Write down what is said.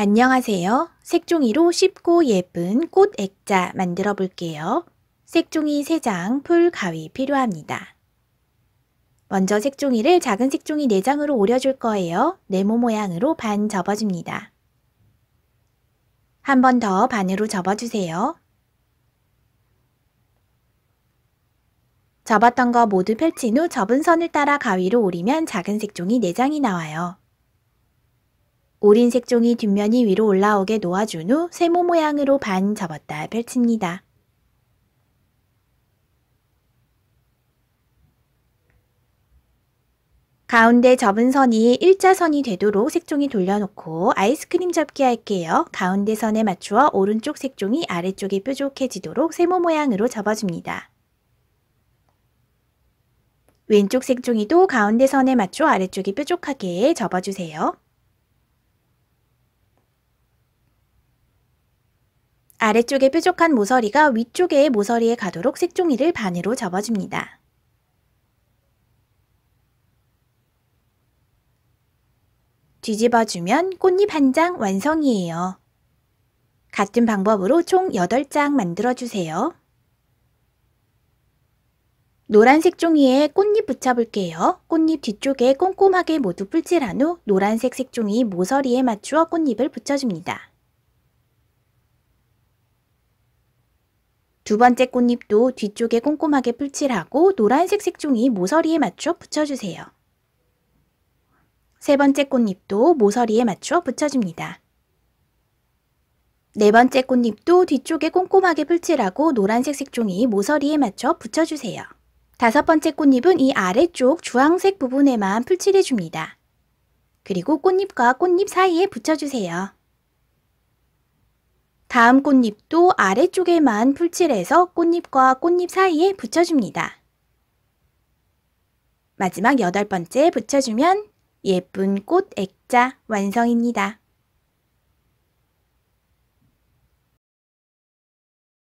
안녕하세요. 색종이로 쉽고 예쁜 꽃 액자 만들어 볼게요. 색종이 3장, 풀, 가위 필요합니다. 먼저 색종이를 작은 색종이 4장으로 오려줄 거예요. 네모 모양으로 반 접어줍니다. 한 번 더 반으로 접어주세요. 접었던 거 모두 펼친 후 접은 선을 따라 가위로 오리면 작은 색종이 4장이 나와요. 오린 색종이 뒷면이 위로 올라오게 놓아준 후 세모 모양으로 반 접었다 펼칩니다. 가운데 접은 선이 일자선이 되도록 색종이 돌려놓고 아이스크림 접기 할게요. 가운데 선에 맞추어 오른쪽 색종이 아래쪽이 뾰족해지도록 세모 모양으로 접어줍니다. 왼쪽 색종이도 가운데 선에 맞춰 아래쪽이 뾰족하게 접어주세요. 아래쪽에 뾰족한 모서리가 위쪽의 모서리에 가도록 색종이를 반으로 접어줍니다. 뒤집어주면 꽃잎 한 장 완성이에요. 같은 방법으로 총 8장 만들어주세요. 노란색 종이에 꽃잎 붙여볼게요. 꽃잎 뒤쪽에 꼼꼼하게 모두 풀칠한 후 노란색 색종이 모서리에 맞추어 꽃잎을 붙여줍니다. 두 번째 꽃잎도 뒤쪽에 꼼꼼하게 풀칠하고 노란색 색종이 모서리에 맞춰 붙여주세요. 세 번째 꽃잎도 모서리에 맞춰 붙여줍니다. 네 번째 꽃잎도 뒤쪽에 꼼꼼하게 풀칠하고 노란색 색종이 모서리에 맞춰 붙여주세요. 다섯 번째 꽃잎은 이 아래쪽 주황색 부분에만 풀칠해줍니다. 그리고 꽃잎과 꽃잎 사이에 붙여주세요. 다음 꽃잎도 아래쪽에만 풀칠해서 꽃잎과 꽃잎 사이에 붙여줍니다. 마지막 여덟 번째 붙여주면 예쁜 꽃 액자 완성입니다.